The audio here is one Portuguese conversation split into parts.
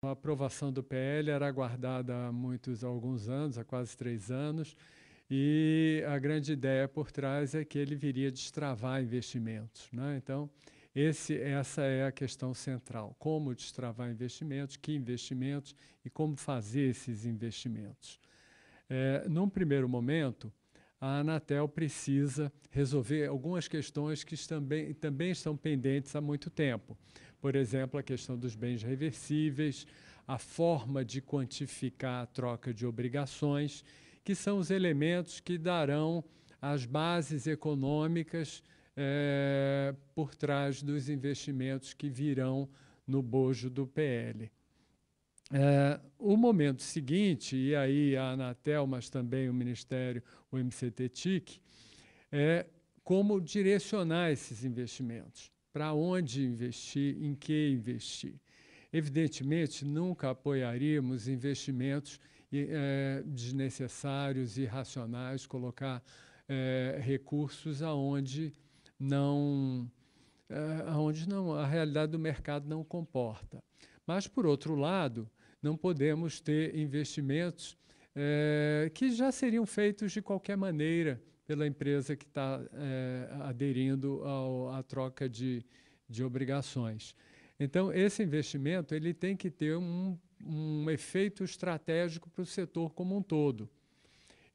A aprovação do PL era aguardada há muitos, alguns anos, há quase três anos, e a grande ideia por trás é que ele viria destravar investimentos. Né? Então, esse, essa é a questão central: como destravar investimentos, que investimentos e como fazer esses investimentos. É, num primeiro momento, a Anatel precisa resolver algumas questões que também, também estão pendentes há muito tempo. Por exemplo, a questão dos bens reversíveis, a forma de quantificar a troca de obrigações, que são os elementos que darão as bases econômicas é, por trás dos investimentos que virão no bojo do PL. É, o momento seguinte, e aí a Anatel, mas também o Ministério, o MCT-TIC, é como direcionar esses investimentos, para onde investir, em que investir. Evidentemente, nunca apoiaríamos investimentos é, desnecessários, irracionais, colocar é, recursos aonde não, é, aonde não a realidade do mercado não comporta. Mas, por outro lado, não podemos ter investimentos é, que já seriam feitos de qualquer maneira pela empresa que está é, aderindo ao, à troca de, de obrigações. Então, esse investimento ele tem que ter um, um efeito estratégico para o setor como um todo.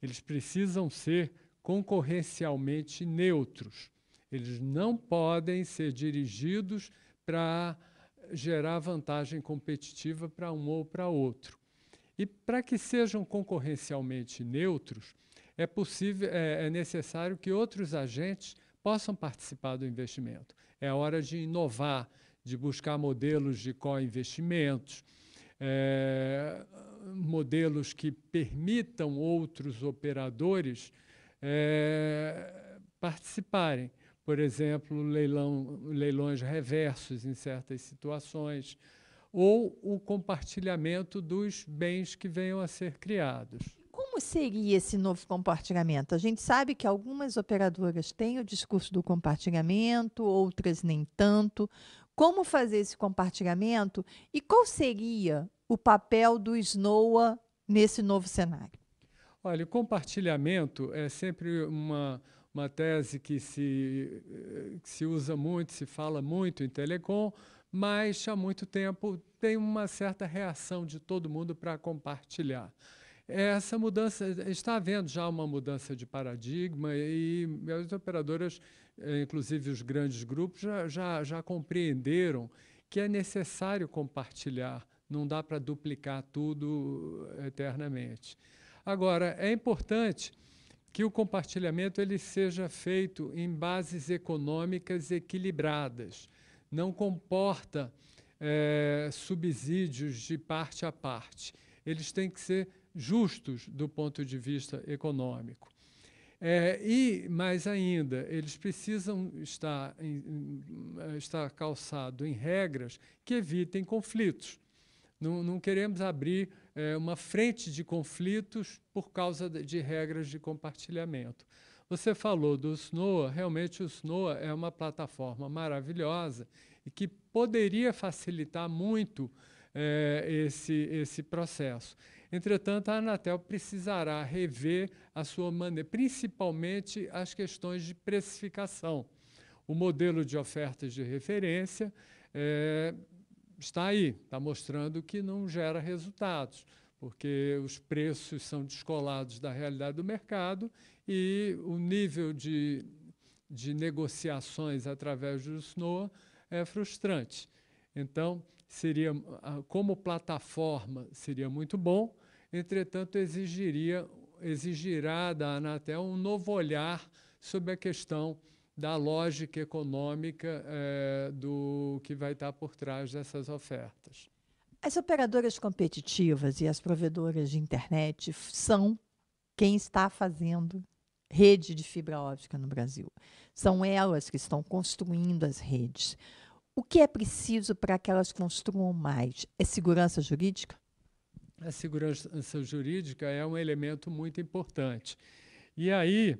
Eles precisam ser concorrencialmente neutros. Eles não podem ser dirigidos para gerar vantagem competitiva para um ou para outro. E para que sejam concorrencialmente neutros, é, possível, é, é necessário que outros agentes possam participar do investimento. É hora de inovar, de buscar modelos de co-investimentos, é, modelos que permitam outros operadores é, participarem por exemplo, leilão, leilões reversos em certas situações, ou o compartilhamento dos bens que venham a ser criados. Como seria esse novo compartilhamento? A gente sabe que algumas operadoras têm o discurso do compartilhamento, outras nem tanto. Como fazer esse compartilhamento e qual seria o papel do SNOA nesse novo cenário? Olha, o compartilhamento é sempre uma, uma tese que se, que eh, se usa muito, se fala muito em telecom, mas há muito tempo tem uma certa reação de todo mundo para compartilhar. Essa mudança, está havendo já uma mudança de paradigma e as operadoras, eh, inclusive os grandes grupos, já, já, já compreenderam que é necessário compartilhar, não dá para duplicar tudo eh, eternamente. Agora, é importante que o compartilhamento ele seja feito em bases econômicas equilibradas, não comporta é, subsídios de parte a parte. Eles têm que ser justos do ponto de vista econômico. É, e, mais ainda, eles precisam estar, em, eh, estar calçados em regras que evitem conflitos. Não, não queremos abrir é, uma frente de conflitos por causa de regras de compartilhamento. Você falou do SNOA, realmente o SNOA é uma plataforma maravilhosa e que poderia facilitar muito é, esse, esse processo. Entretanto, a Anatel precisará rever a sua maneira, principalmente as questões de precificação. O modelo de ofertas de referência é, está aí, está mostrando que não gera resultados, porque os preços são descolados da realidade do mercado e o nível de, de negociações através do SNOA é frustrante. Então, seria, como plataforma, seria muito bom, entretanto, exigiria, exigirá da Anatel um novo olhar sobre a questão da lógica econômica é, do que vai estar por trás dessas ofertas. As operadoras competitivas e as provedoras de internet são quem está fazendo rede de fibra óptica no Brasil. São elas que estão construindo as redes. O que é preciso para que elas construam mais? É segurança jurídica? A segurança jurídica é um elemento muito importante. E aí,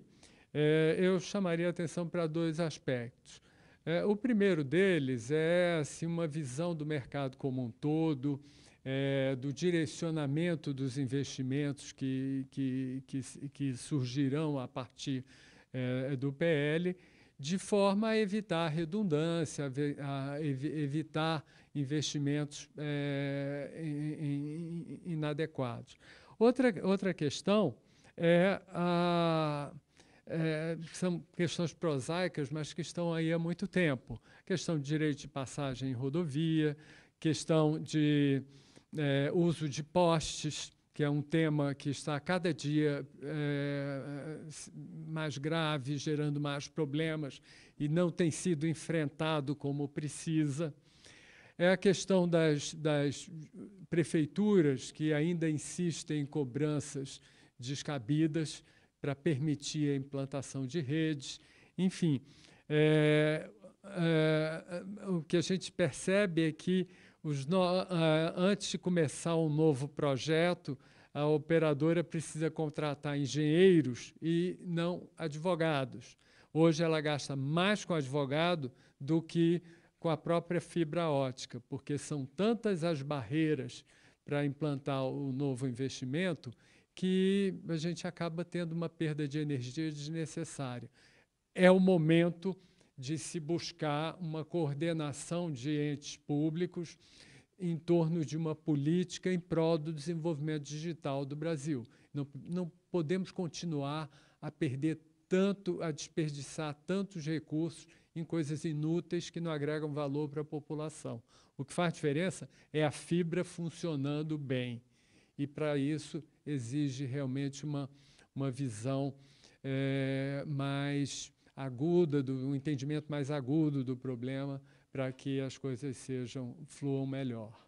é, eu chamaria a atenção para dois aspectos. É, o primeiro deles é assim, uma visão do mercado como um todo, é, do direcionamento dos investimentos que, que, que, que surgirão a partir é, do PL, de forma a evitar redundância, a evitar investimentos é, inadequados. Outra, outra questão é a é, são questões prosaicas, mas que estão aí há muito tempo. Questão de direito de passagem em rodovia, questão de é, uso de postes, que é um tema que está cada dia é, mais grave, gerando mais problemas e não tem sido enfrentado como precisa. É a questão das, das prefeituras que ainda insistem em cobranças descabidas, para permitir a implantação de redes. Enfim, é, é, o que a gente percebe é que no, é, antes de começar um novo projeto, a operadora precisa contratar engenheiros e não advogados. Hoje ela gasta mais com advogado do que com a própria fibra ótica, porque são tantas as barreiras para implantar o novo investimento que a gente acaba tendo uma perda de energia desnecessária. É o momento de se buscar uma coordenação de entes públicos em torno de uma política em prol do desenvolvimento digital do Brasil. Não, não podemos continuar a perder tanto, a desperdiçar tantos recursos em coisas inúteis que não agregam valor para a população. O que faz diferença é a fibra funcionando bem e para isso exige realmente uma, uma visão é, mais aguda, do, um entendimento mais agudo do problema para que as coisas sejam fluam melhor.